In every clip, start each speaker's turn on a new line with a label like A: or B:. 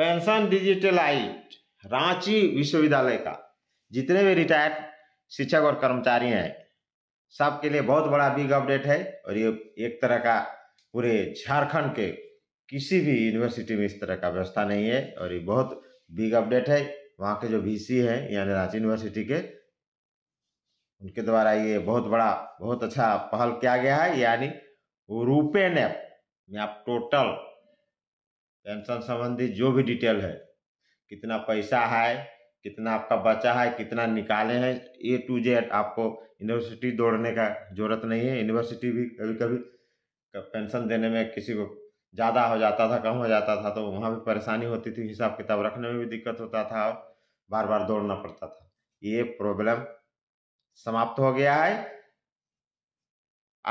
A: pension digitalise Ranchi विश्वविद्यालय का जितने भी रिटायर्ड शिक्षक और कर्मचारी हैं सब के लिए बहुत बड़ा बिग अपडेट है और ये एक तरह का पूरे झारखंड के किसी भी यूनिवर्सिटी में इस तरह का व्यवस्था नहीं है और ये बहुत बिग अपडेट है वहाँ के जो वीसी हैं यानी रांची यूनिवर्सिटी के उनके द्वारा ये बहुत बड़ा बहुत अच्छा पहल किया गया है यानी रूपे नैप में आप टोटल पेंशन संबंधी जो भी डिटेल है कितना पैसा है कितना आपका बचा है कितना निकाले हैं ए टू जेड आपको यूनिवर्सिटी दौड़ने का जरूरत नहीं है यूनिवर्सिटी भी कभी कभी पेंशन देने में किसी को ज़्यादा हो जाता था कम हो जाता था तो वहाँ भी परेशानी होती थी हिसाब किताब रखने में भी दिक्कत होता था और बार बार दौड़ना पड़ता था ये प्रॉब्लम समाप्त हो गया है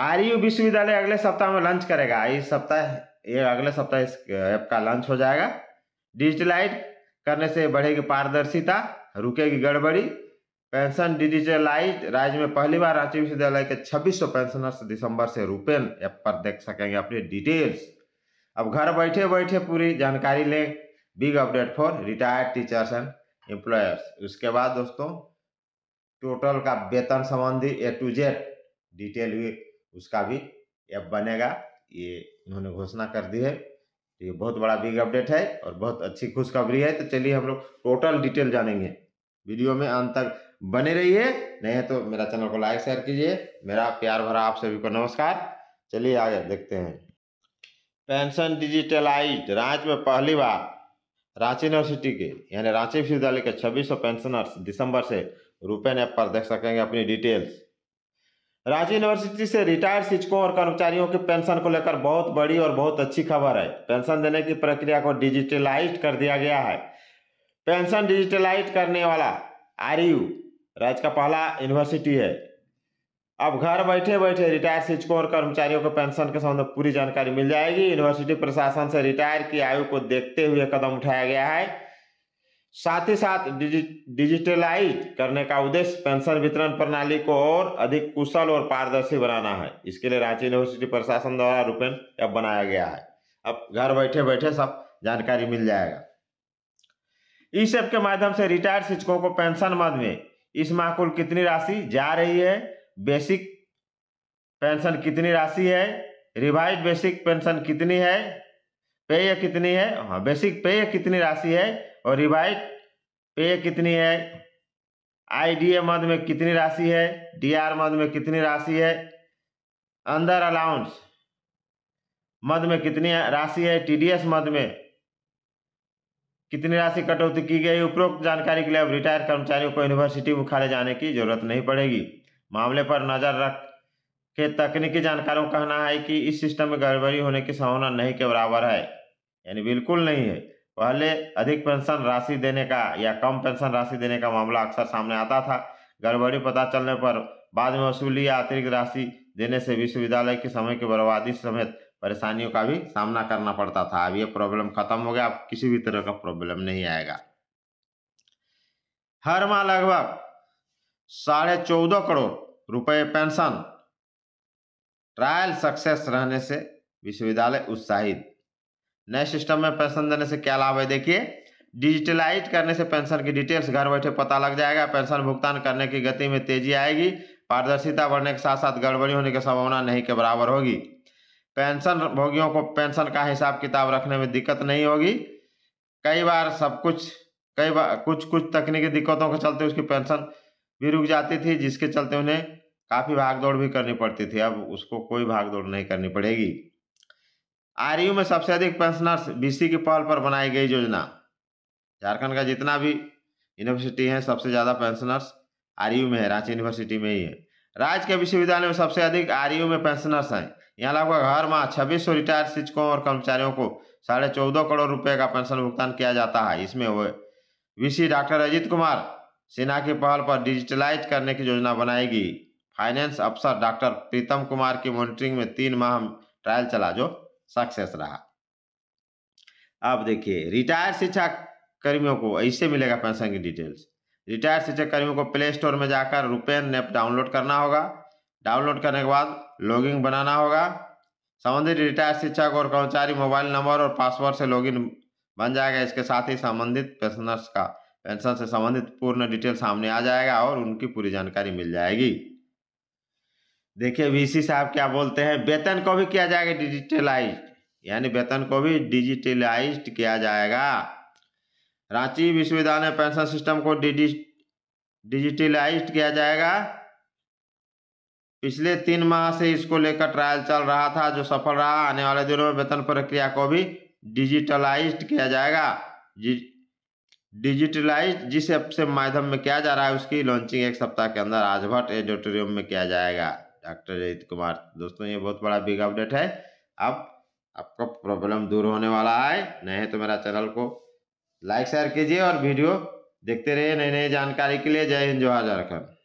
A: आर यू विश्वविद्यालय अगले सप्ताह में लंच करेगा इस सप्ताह ये अगले सप्ताह इस ऐप का लॉन्च हो जाएगा डिजिटलाइज करने से बढ़ेगी पारदर्शिता रुकेगी गड़बड़ी पेंशन डिजिटलाइज राज्य में पहली बार रांची विश्वविद्यालय के 2600 पेंशनर्स दिसंबर से रुपेन ऐप पर देख सकेंगे अपनी डिटेल्स अब घर बैठे बैठे पूरी जानकारी लें big update for retired teachers and employers उसके बाद दोस्तों टोटल का वेतन संबंधी ए टू जेड डिटेल भी उसका भी ऐप बनेगा ये उन्होंने घोषणा कर दी है तो ये बहुत बड़ा बिग अपडेट है और बहुत अच्छी खुशखबरी है तो चलिए हम लोग टोटल डिटेल जानेंगे वीडियो में अंत तक बने रहिए नहीं है तो मेरा चैनल को लाइक शेयर कीजिए मेरा प्यार भरा आप सभी को नमस्कार चलिए आगे देखते हैं पेंशन डिजिटलाइज राज्य में पहली बार रांची यूनिवर्सिटी के यानी रांची विश्वविद्यालय के छब्बीस पेंशनर्स दिसंबर से रूपेन ऐप पर देख सकेंगे अपनी डिटेल्स राज्य यूनिवर्सिटी से रिटायर्ड शिक्षकों और कर्मचारियों की पेंशन को लेकर बहुत बड़ी और बहुत अच्छी खबर है पेंशन देने की प्रक्रिया को डिजिटलाइज कर दिया गया है पेंशन डिजिटलाइज करने वाला आर राज्य का पहला यूनिवर्सिटी है अब घर बैठे बैठे रिटायर शिक्षकों और कर्मचारियों को पेंशन के संबंध में पूरी जानकारी मिल जाएगी यूनिवर्सिटी प्रशासन से रिटायर की आयु को देखते हुए कदम उठाया गया है साथ ही साथ डिजि, डिजिटलाइज करने का उद्देश्य पेंशन वितरण प्रणाली को और अधिक कुशल और पारदर्शी बनाना है इसके लिए रांची यूनिवर्सिटी प्रशासन द्वारा रूपेन ऐप बनाया गया है अब घर बैठे बैठे सब जानकारी मिल जाएगा इस ऐप के माध्यम से रिटायर्ड शिक्षकों को पेंशन मद में इस माह कुल कितनी राशि जा रही है बेसिक पेंशन कितनी राशि है रिवाइज बेसिक पेंशन कितनी है पेय कितनी है हाँ बेसिक पेय कितनी राशि है और रिवाइज पेय कितनी है आई डी ए मद में कितनी राशि है डी आर मद में कितनी राशि है अंदर अलाउंस मद में कितनी राशि है टी डी एस मद में कितनी राशि कटौती की गई उपरोक्त जानकारी के लिए अब रिटायर कर्मचारियों को यूनिवर्सिटी मुख्यालय जाने की जरूरत नहीं पड़ेगी मामले पर नजर रख के तकनीकी जानकारों का कहना है कि इस सिस्टम में गड़बड़ी होने की संभावना नहीं के बराबर है यानी बिल्कुल नहीं है पहले अधिक पेंशन राशि देने का या कम पेंशन राशि देने का मामला अक्सर सामने आता था गड़बड़ी पता चलने पर बाद में वसूली या अतिरिक्त राशि देने से विश्वविद्यालय के समय की बर्बादी समेत परेशानियों का भी सामना करना पड़ता था अब ये प्रॉब्लम खत्म हो गया अब किसी भी तरह का प्रॉब्लम नहीं आएगा हर माह लगभग साढ़े चौदह करोड़ रुपए पेंशन ट्रायल सक्सेस रहने से विश्वविद्यालय उत्साहित नए सिस्टम में पेंशन देने से क्या लाभ है देखिए डिजिटलाइज करने से पेंशन की डिटेल्स घर बैठे पता लग जाएगा पेंशन भुगतान करने की गति में तेजी आएगी पारदर्शिता बढ़ने के साथ साथ गड़बड़ी होने की संभावना नहीं के बराबर होगी पेंशन भोगियों को पेंशन का हिसाब किताब रखने में दिक्कत नहीं होगी कई बार सब कुछ कई बार कुछ कुछ तकनीकी दिक्कतों के चलते उसकी पेंशन भी रुक जाती थी जिसके चलते उन्हें काफ़ी भागदौड़ भी करनी पड़ती थी अब उसको कोई भागदौड़ नहीं करनी पड़ेगी आर में सबसे अधिक पेंशनर्स बीसी की पहल पर बनाई गई योजना झारखंड का जितना भी यूनिवर्सिटी है सबसे ज़्यादा पेंशनर्स आर में है रांची यूनिवर्सिटी में ही है राज्य के विश्वविद्यालय में सबसे अधिक आर में पेंशनर्स हैं यहाँ लगभग हर माह छब्बीस सौ रिटायर्ड शिक्षकों और कर्मचारियों को साढ़े चौदह करोड़ रुपए का पेंशन भुगतान किया जाता है इसमें वे वीसी डॉक्टर अजीत कुमार सिन्हा की पहल पर डिजिटलाइज करने की योजना बनाएगी फाइनेंस अफसर डॉक्टर प्रीतम कुमार की मॉनिटरिंग में तीन माह ट्रायल चला जो सक्सेस रहा अब देखिए रिटायर शिक्षा कर्मियों को ऐसे मिलेगा पेंशन की डिटेल्स रिटायर शिक्षा कर्मियों को प्ले स्टोर में जाकर रुपेन नेप डाउनलोड करना होगा डाउनलोड करने के बाद लॉगिंग बनाना होगा संबंधित रिटायर शिक्षक और कर्मचारी मोबाइल नंबर और पासवर्ड से लॉगिन बन जाएगा इसके साथ ही संबंधित पेंशनर्स का पेंशन से संबंधित पूर्ण डिटेल सामने आ जाएगा और उनकी पूरी जानकारी मिल जाएगी देखिए वीसी साहब क्या बोलते हैं वेतन को भी किया जाएगा डिजिटलाइज यानी वेतन को भी डिजिटलाइज किया जाएगा रांची विश्वविद्यालय पेंशन सिस्टम को डिजिटलाइज किया जाएगा पिछले तीन माह से इसको लेकर ट्रायल चल रहा था जो सफल रहा आने वाले दिनों में वेतन प्रक्रिया को भी डिजिटलाइज किया जाएगा डिजिटलाइज जिस ऐप से माध्यम में किया जा रहा है उसकी लॉन्चिंग एक सप्ताह के अंदर आज भट्ट एडिटोरियम में किया जाएगा डॉक्टर जयित कुमार दोस्तों ये बहुत बड़ा बिग अपडेट है अब आपका प्रॉब्लम दूर होने वाला है नहीं तो मेरा चैनल को लाइक शेयर कीजिए और वीडियो देखते रहिए नई नई जानकारी के लिए जय हिंद जवाहर झारखंड